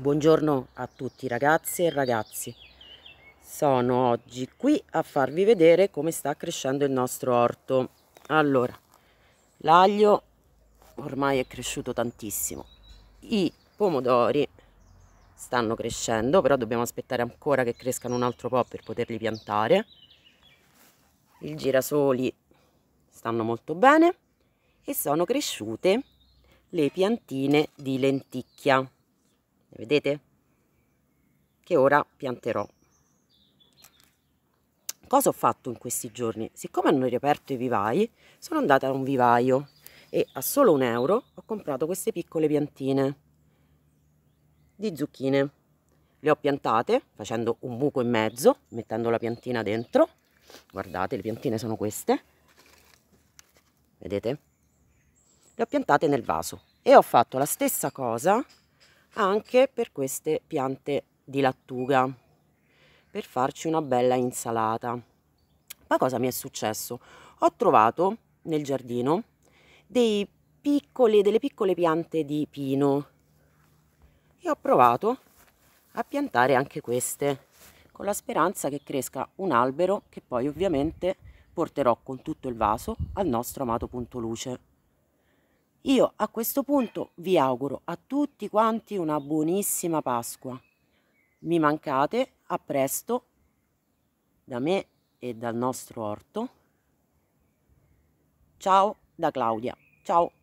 Buongiorno a tutti ragazze e ragazzi. Sono oggi qui a farvi vedere come sta crescendo il nostro orto. Allora, l'aglio ormai è cresciuto tantissimo. I pomodori stanno crescendo, però dobbiamo aspettare ancora che crescano un altro po' per poterli piantare. I girasoli stanno molto bene e sono cresciute le piantine di lenticchia vedete che ora pianterò cosa ho fatto in questi giorni siccome hanno riaperto i vivai sono andata a un vivaio e a solo un euro ho comprato queste piccole piantine di zucchine le ho piantate facendo un buco in mezzo mettendo la piantina dentro guardate le piantine sono queste vedete le ho piantate nel vaso e ho fatto la stessa cosa anche per queste piante di lattuga per farci una bella insalata ma cosa mi è successo ho trovato nel giardino piccoli, delle piccole piante di pino e ho provato a piantare anche queste con la speranza che cresca un albero che poi ovviamente porterò con tutto il vaso al nostro amato punto luce io a questo punto vi auguro a tutti quanti una buonissima Pasqua. Mi mancate, a presto, da me e dal nostro orto. Ciao da Claudia, ciao.